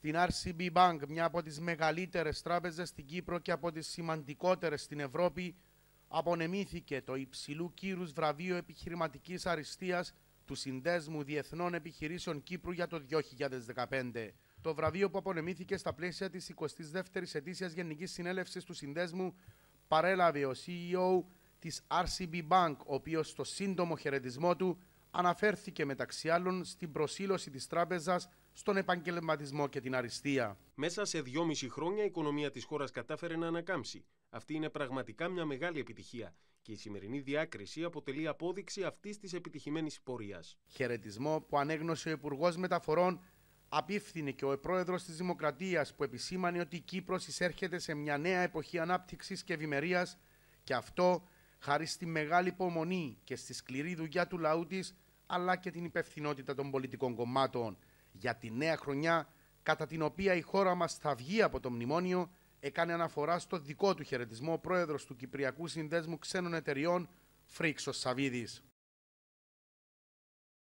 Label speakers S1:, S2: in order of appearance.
S1: στην RCB Bank, μια από τις μεγαλύτερες τράπεζες στην Κύπρο και από τις σημαντικότερες στην Ευρώπη, απονεμήθηκε το υψηλού κύρους βραβείο επιχειρηματικής αριστείας του Συνδέσμου Διεθνών Επιχειρήσεων Κύπρου για το 2015. Το βραβείο που απονεμήθηκε στα πλαίσια της 22ης ετήσιας Γενικής Συνέλευσης του Συνδέσμου παρέλαβε ο CEO της RCB Bank, ο οποίος στο σύντομο χαιρετισμό του αναφέρθηκε μεταξύ άλλων στην προσήλωση της τράπεζας στον επαγγελματισμό
S2: και την αριστεία. Μέσα σε δυόμιση χρόνια η οικονομία της χώρας κατάφερε να ανακάμψει. Αυτή είναι πραγματικά μια μεγάλη επιτυχία και η σημερινή διάκριση αποτελεί απόδειξη αυτής της επιτυχημένης πορείας. Χαιρετισμό που ανέγνωσε ο
S1: Υπουργός Μεταφορών
S2: Απίφθινε και ο
S1: πρόεδρος της Δημοκρατίας που επισήμανε ότι η Κύπρος εισέρχεται σε μια νέα εποχή ανάπτυξης και ευημερίας και αυτό χάρη στη μεγάλη υπομονή και στη σκληρή δουλειά του λαού της, αλλά και την υπευθυνότητα των πολιτικών κομμάτων για τη νέα χρονιά, κατά την οποία η χώρα μας θα βγει από το μνημόνιο, έκανε αναφορά στο δικό του χαιρετισμό ο
S2: πρόεδρος του Κυπριακού Συνδέσμου Ξένων Εταιριών, Φρίξος Σαβίδης.